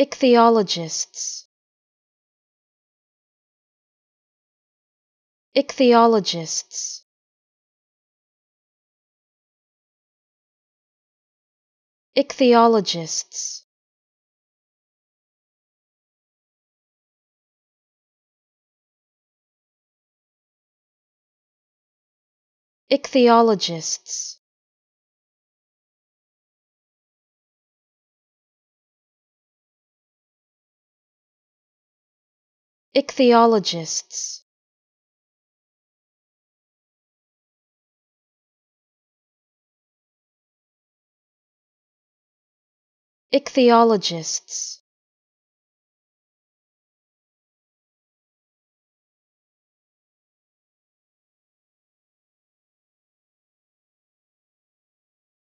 Ichthyologists Ichthyologists Ichthyologists Ichthyologists Ichthyologists Ichthyologists